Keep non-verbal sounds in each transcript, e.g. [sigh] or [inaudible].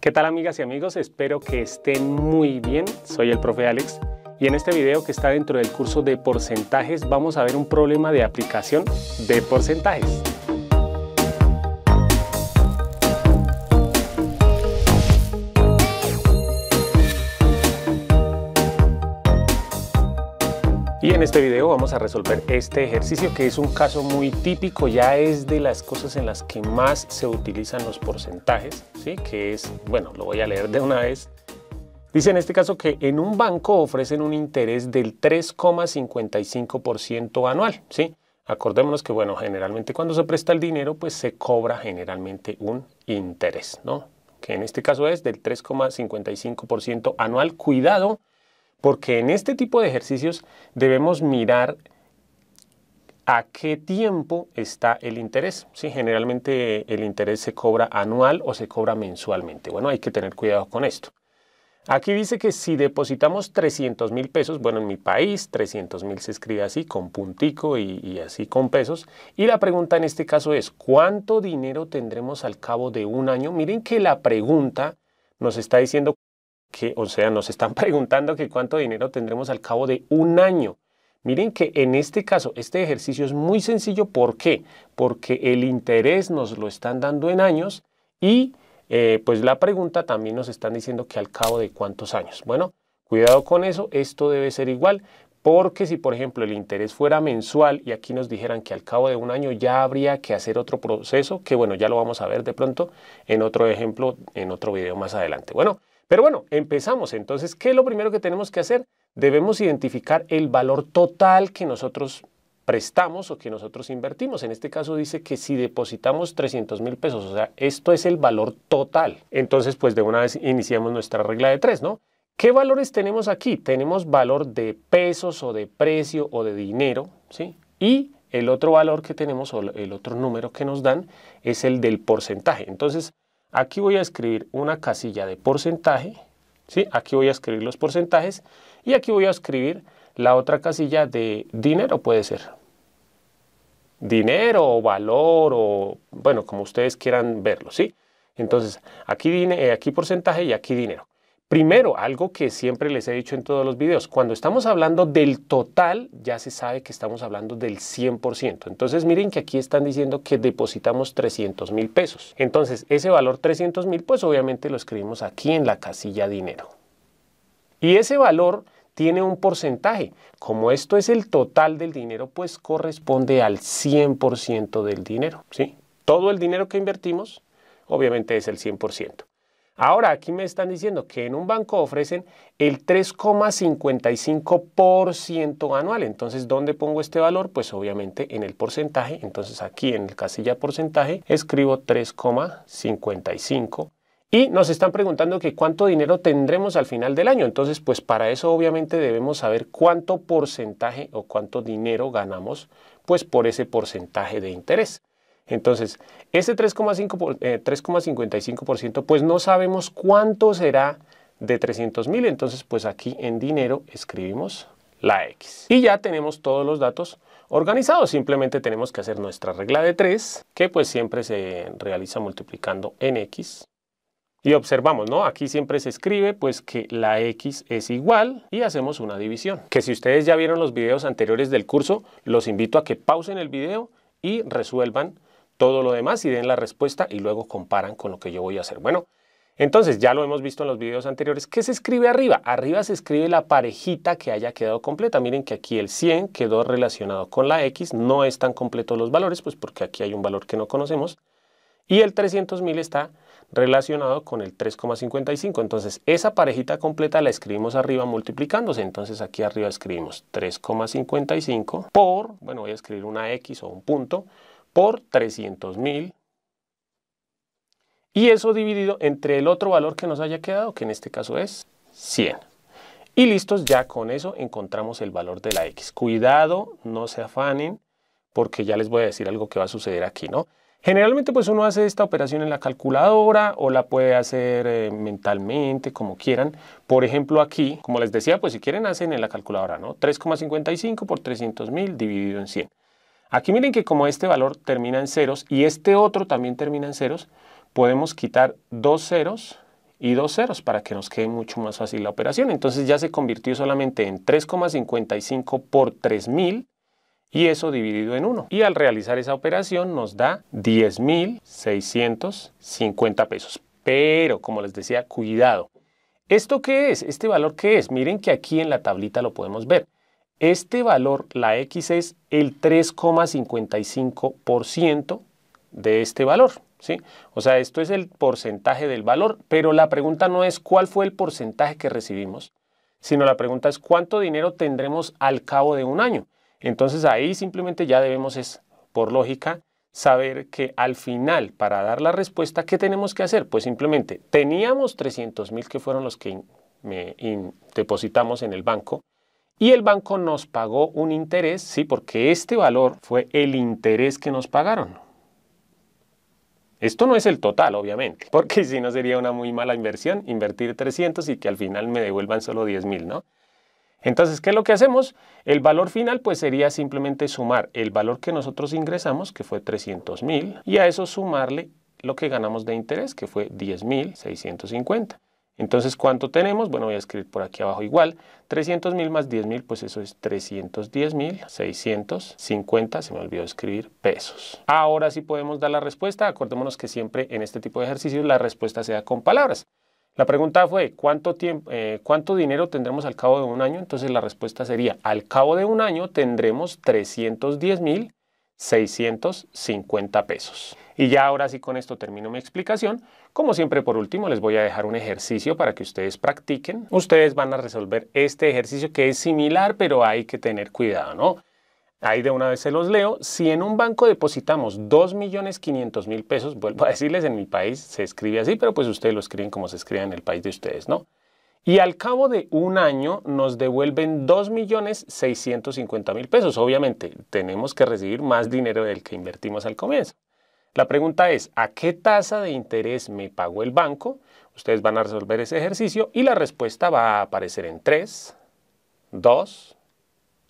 ¿Qué tal amigas y amigos? Espero que estén muy bien. Soy el profe Alex y en este video que está dentro del curso de porcentajes vamos a ver un problema de aplicación de porcentajes. Y en este video vamos a resolver este ejercicio que es un caso muy típico, ya es de las cosas en las que más se utilizan los porcentajes, ¿sí? que es, bueno, lo voy a leer de una vez. Dice en este caso que en un banco ofrecen un interés del 3,55% anual. ¿sí? Acordémonos que, bueno, generalmente cuando se presta el dinero, pues se cobra generalmente un interés, ¿no? Que en este caso es del 3,55% anual. Cuidado porque en este tipo de ejercicios debemos mirar a qué tiempo está el interés. Si Generalmente el interés se cobra anual o se cobra mensualmente. Bueno, hay que tener cuidado con esto. Aquí dice que si depositamos 300 mil pesos, bueno, en mi país 300 mil se escribe así, con puntico y, y, así con pesos. Y la pregunta en este caso es, ¿cuánto dinero tendremos al cabo de un año? Miren que la pregunta nos está diciendo o sea, nos están [laughs] preguntando que cuánto dinero tendremos al cabo de un año. Miren que en este caso, este ejercicio es muy sencillo. ¿Por qué? Porque el interés nos lo están dando en años y eh, pues la pregunta también nos están diciendo que al cabo de cuántos años. Bueno, cuidado con eso, esto debe ser igual. Porque si, por ejemplo, el interés fuera mensual y aquí nos dijeran que al cabo de un año ya habría que hacer otro proceso, que bueno, ya lo vamos a ver de pronto en otro ejemplo, en otro video más adelante. Bueno, pero bueno, empezamos. Entonces, ¿qué es lo primero que tenemos que hacer? Debemos identificar el valor total que nosotros prestamos o que nosotros invertimos. En este caso dice que si depositamos 300 mil pesos, o sea, esto es el valor total. Entonces, pues de una vez iniciamos nuestra regla de tres, ¿no? ¿Qué valores tenemos aquí? Tenemos valor de pesos o de precio o de dinero, ¿sí? Y el otro valor que tenemos o el otro número que nos dan es el del porcentaje. Entonces, Aquí voy a escribir una casilla de porcentaje, ¿sí? Aquí voy a escribir los porcentajes y aquí voy a escribir la otra casilla de dinero, puede ser. Dinero o valor o, bueno, como ustedes quieran verlo, ¿sí? Entonces, aquí, eh, aquí porcentaje y aquí dinero. Primero, algo que siempre les he dicho en todos los videos, cuando estamos hablando del total, ya se sabe que estamos hablando del 100%. Entonces, miren que aquí están diciendo que depositamos 300 mil pesos. Entonces, ese valor 300 mil, pues obviamente lo escribimos aquí en la casilla dinero. Y ese valor tiene un porcentaje. Como esto es el total del dinero, pues corresponde al 100% del dinero. ¿sí? Todo el dinero que invertimos, obviamente es el 100%. Ahora aquí me están diciendo que en un banco ofrecen el 3,55% anual. Entonces, ¿dónde pongo este valor? Pues obviamente en el porcentaje. Entonces aquí en el casilla porcentaje escribo 3,55%. Y nos están preguntando que cuánto dinero tendremos al final del año. Entonces, pues para eso obviamente debemos saber cuánto porcentaje o cuánto dinero ganamos pues por ese porcentaje de interés. Entonces, ese 3,55%, eh, pues no sabemos cuánto será de 300,000. Entonces, pues aquí en dinero escribimos la X. Y ya tenemos todos los datos organizados. Simplemente tenemos que hacer nuestra regla de 3, que pues siempre se realiza multiplicando en X. Y observamos, ¿no? Aquí siempre se escribe pues que la X es igual y hacemos una división. Que si ustedes ya vieron los videos anteriores del curso, los invito a que pausen el video y resuelvan todo lo demás y den la respuesta y luego comparan con lo que yo voy a hacer. Bueno, entonces ya lo hemos visto en los videos anteriores. ¿Qué se escribe arriba? Arriba se escribe la parejita que haya quedado completa. Miren que aquí el 100 quedó relacionado con la X. No están completos los valores, pues porque aquí hay un valor que no conocemos. Y el 300.000 está relacionado con el 3,55. Entonces, esa parejita completa la escribimos arriba multiplicándose. Entonces, aquí arriba escribimos 3,55 por, bueno, voy a escribir una X o un punto, por mil y eso dividido entre el otro valor que nos haya quedado, que en este caso es 100. Y listos, ya con eso encontramos el valor de la X. Cuidado, no se afanen, porque ya les voy a decir algo que va a suceder aquí, ¿no? Generalmente pues uno hace esta operación en la calculadora o la puede hacer eh, mentalmente, como quieran. Por ejemplo aquí, como les decía, pues si quieren hacen en la calculadora, ¿no? 3,55 por 300.000 dividido en 100. Aquí miren que como este valor termina en ceros y este otro también termina en ceros, podemos quitar dos ceros y dos ceros para que nos quede mucho más fácil la operación. Entonces ya se convirtió solamente en 3,55 por 3.000 y eso dividido en 1. Y al realizar esa operación nos da 10.650 pesos. Pero, como les decía, cuidado. ¿Esto qué es? ¿Este valor qué es? Miren que aquí en la tablita lo podemos ver. Este valor, la X, es el 3,55% de este valor. ¿sí? O sea, esto es el porcentaje del valor, pero la pregunta no es cuál fue el porcentaje que recibimos, sino la pregunta es cuánto dinero tendremos al cabo de un año. Entonces ahí simplemente ya debemos, es, por lógica, saber que al final, para dar la respuesta, ¿qué tenemos que hacer? Pues simplemente, teníamos 300 mil que fueron los que depositamos en el banco, y el banco nos pagó un interés, sí, porque este valor fue el interés que nos pagaron. Esto no es el total, obviamente, [laughs] porque si no sería una muy mala inversión invertir 300 y que al final me devuelvan solo 10.000, ¿no? Entonces, ¿qué es lo que hacemos? El valor final pues sería simplemente sumar el valor que nosotros ingresamos, que fue 300.000, y a eso sumarle lo que ganamos de interés, que fue 10.650. Entonces, ¿cuánto tenemos? Bueno, voy a escribir por aquí abajo igual. 300.000 más 10.000, pues eso es 310.650, se me olvidó escribir, pesos. Ahora sí podemos dar la respuesta. Acordémonos que siempre en este tipo de ejercicios la respuesta sea con palabras. La pregunta fue, ¿cuánto, eh, ¿cuánto dinero tendremos al cabo de un año? Entonces la respuesta sería, al cabo de un año tendremos 310.650 pesos. Y ya ahora sí con esto termino mi explicación. Como siempre, por último, les voy a dejar un ejercicio para que ustedes practiquen. Ustedes van a resolver este ejercicio que es similar, pero hay que tener cuidado, ¿no? Ahí de una vez se los leo. Si en un banco depositamos 2.500.000 pesos, vuelvo a decirles, en mi país se escribe así, pero pues ustedes lo escriben como se escribe en el país de ustedes, ¿no? Y al cabo de un año nos devuelven 2.650.000 pesos. Obviamente, tenemos que recibir más dinero del que invertimos al comienzo. La pregunta es, ¿a qué tasa de interés me pagó el banco? Ustedes van a resolver ese ejercicio y la respuesta va a aparecer en 3, 2,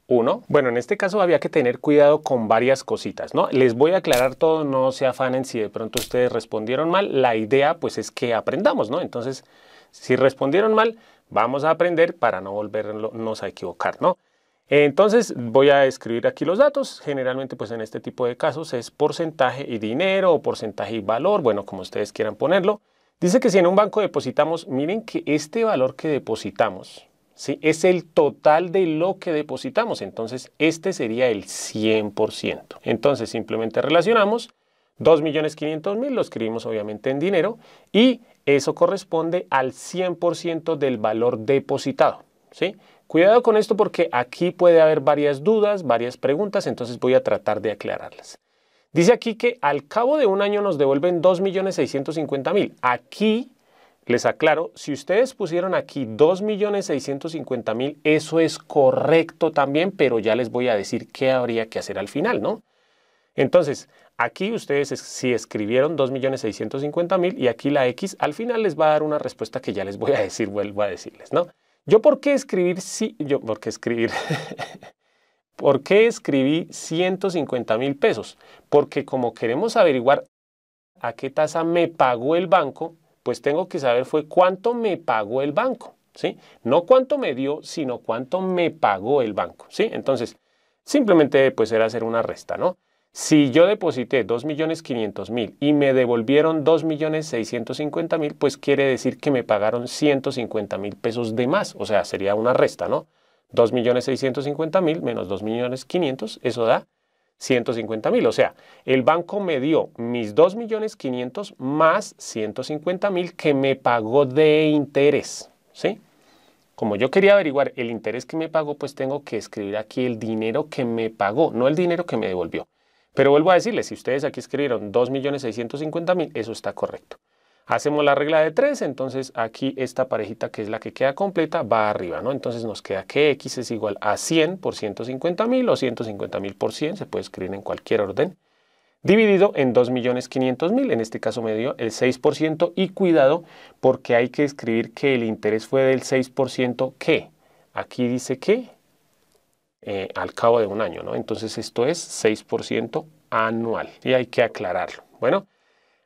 1. Bueno, en este caso había que tener cuidado con varias cositas, ¿no? Les voy a aclarar todo, no se afanen si de pronto ustedes respondieron mal. La idea, pues, es que aprendamos, ¿no? Entonces, si respondieron mal, vamos a aprender para no volvernos a equivocar, ¿no? Entonces voy a escribir aquí los datos. Generalmente pues en este tipo de casos es porcentaje y dinero o porcentaje y valor, bueno como ustedes quieran ponerlo. Dice que si en un banco depositamos, miren que este valor que depositamos ¿sí? es el total de lo que depositamos. Entonces este sería el 100%. Entonces simplemente relacionamos 2.500.000, lo escribimos obviamente en dinero y eso corresponde al 100% del valor depositado. ¿sí? Cuidado con esto porque aquí puede haber varias dudas, varias preguntas, entonces voy a tratar de aclararlas. Dice aquí que al cabo de un año nos devuelven 2.650.000. Aquí, les aclaro, si ustedes pusieron aquí 2.650.000, eso es correcto también, pero ya les voy a decir qué habría que hacer al final, ¿no? Entonces, aquí ustedes si escribieron 2.650.000 y aquí la X, al final les va a dar una respuesta que ya les voy a decir, vuelvo a decirles, ¿no? Yo por qué escribir, si, yo por qué escribir, [laughs] ¿por qué escribí 150 mil pesos? Porque como queremos averiguar a qué tasa me pagó el banco, pues tengo que saber fue cuánto me pagó el banco, ¿sí? No cuánto me dio, sino cuánto me pagó el banco, ¿sí? Entonces, simplemente pues era hacer una resta, ¿no? Si yo deposité 2.500.000 y me devolvieron 2.650.000, pues quiere decir que me pagaron 150.000 pesos de más. O sea, sería una resta, ¿no? 2.650.000 menos 2.500.000, eso da 150.000. O sea, el banco me dio mis 2.500.000 más 150.000 que me pagó de interés, ¿sí? Como yo quería averiguar el interés que me pagó, pues tengo que escribir aquí el dinero que me pagó, no el dinero que me devolvió. Pero vuelvo a decirles, si ustedes aquí escribieron 2.650.000, eso está correcto. Hacemos la regla de 3, entonces aquí esta parejita que es la que queda completa va arriba, ¿no? Entonces nos queda que x es igual a 100 por 150.000 o 150.000 por 100, se puede escribir en cualquier orden, dividido en 2.500.000, en este caso me dio el 6% y cuidado porque hay que escribir que el interés fue del 6% que, aquí dice que eh, al cabo de un año. ¿no? Entonces esto es 6% anual y hay que aclararlo. Bueno,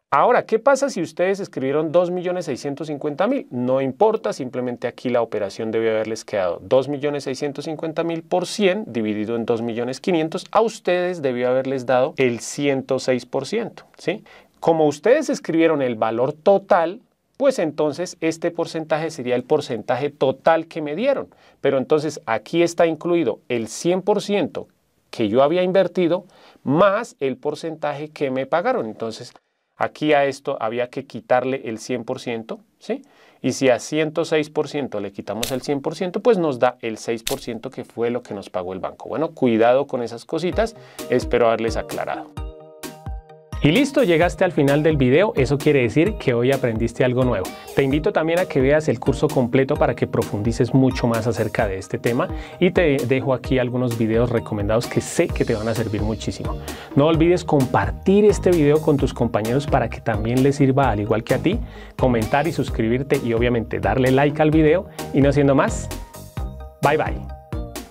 ahora, ¿qué pasa si ustedes escribieron 2.650.000? No importa, simplemente aquí la operación debió haberles quedado 2.650.000 por 100 dividido en 2.500.000. A ustedes debió haberles dado el 106%. ¿sí? Como ustedes escribieron el valor total, pues entonces este porcentaje sería el porcentaje total que me dieron. Pero entonces aquí está incluido el 100% que yo había invertido más el porcentaje que me pagaron. Entonces aquí a esto había que quitarle el 100%, ¿sí? Y si a 106% le quitamos el 100%, pues nos da el 6% que fue lo que nos pagó el banco. Bueno, cuidado con esas cositas, espero haberles aclarado. Y listo, llegaste al final del video, eso quiere decir que hoy aprendiste algo nuevo. Te invito también a que veas el curso completo para que profundices mucho más acerca de este tema y te dejo aquí algunos videos recomendados que sé que te van a servir muchísimo. No olvides compartir este video con tus compañeros para que también les sirva al igual que a ti, comentar y suscribirte y obviamente darle like al video y no siendo más, bye bye.